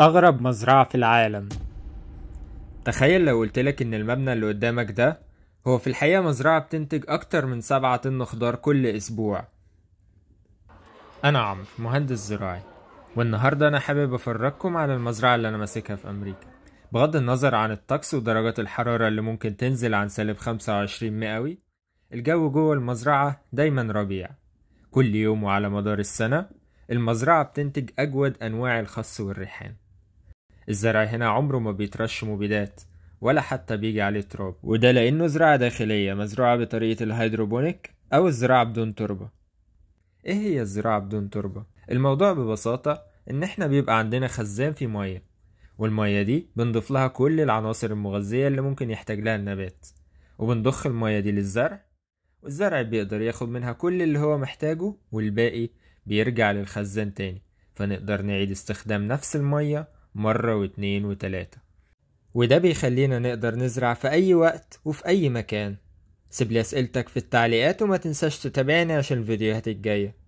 أغرب مزرعة في العالم تخيل لو قلتلك إن المبنى اللي قدامك ده هو في الحقيقة مزرعة بتنتج أكتر من سبعة طن خضار كل أسبوع أنا عمرو مهندس زراعي والنهاردة أنا حابب أفرجكم على المزرعة اللي أنا ماسكها في أمريكا بغض النظر عن الطقس ودرجات الحرارة اللي ممكن تنزل عن سالب 25 مئوي الجو جوه المزرعة دايما ربيع كل يوم وعلى مدار السنة المزرعة بتنتج أجود أنواع الخس والريحان الزرع هنا عمره ما بيترش مبيدات ولا حتى بيجي عليه تراب وده لأنه زراعة داخلية مزروعة بطريقة الهيدروبونيك أو الزراعة بدون تربة إيه هي الزراعة بدون تربة؟ الموضوع ببساطة إن إحنا بيبقى عندنا خزان فيه مية والمية دي بنضيف لها كل العناصر المغذية اللي ممكن يحتاج لها النبات وبنضخ المية دي للزرع والزرع بيقدر ياخد منها كل اللي هو محتاجه والباقي بيرجع للخزان تاني فنقدر نعيد استخدام نفس المية مرة واتنين وتلاتة وده بيخلينا نقدر نزرع في أي وقت وفي أي مكان سيب لي أسئلتك في التعليقات وما تنساش تتابعني عشان الفيديوهات الجايه